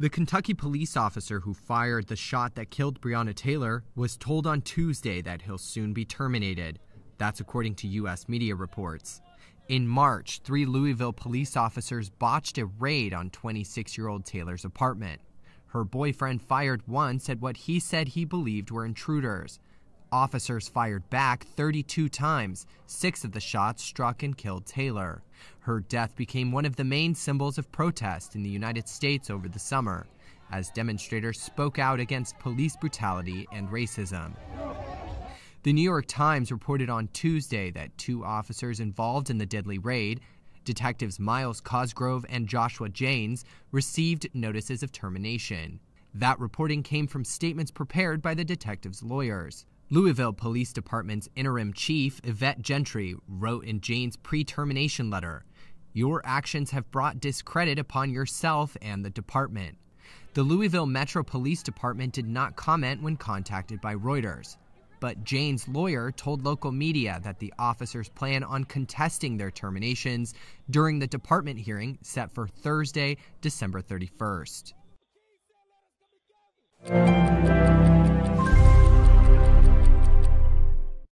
The Kentucky police officer who fired the shot that killed Breonna Taylor was told on Tuesday that he'll soon be terminated. That's according to U.S. media reports. In March, three Louisville police officers botched a raid on 26 year old Taylor's apartment. Her boyfriend fired once at what he said he believed were intruders. Officers fired back 32 times. Six of the shots struck and killed Taylor. Her death became one of the main symbols of protest in the United States over the summer, as demonstrators spoke out against police brutality and racism. The New York Times reported on Tuesday that two officers involved in the deadly raid, detectives Miles Cosgrove and Joshua Janes, received notices of termination. That reporting came from statements prepared by the detectives' lawyers. Louisville Police Department's interim chief, Yvette Gentry, wrote in Jane's pre termination letter Your actions have brought discredit upon yourself and the department. The Louisville Metro Police Department did not comment when contacted by Reuters. But Jane's lawyer told local media that the officers plan on contesting their terminations during the department hearing set for Thursday, December 31st.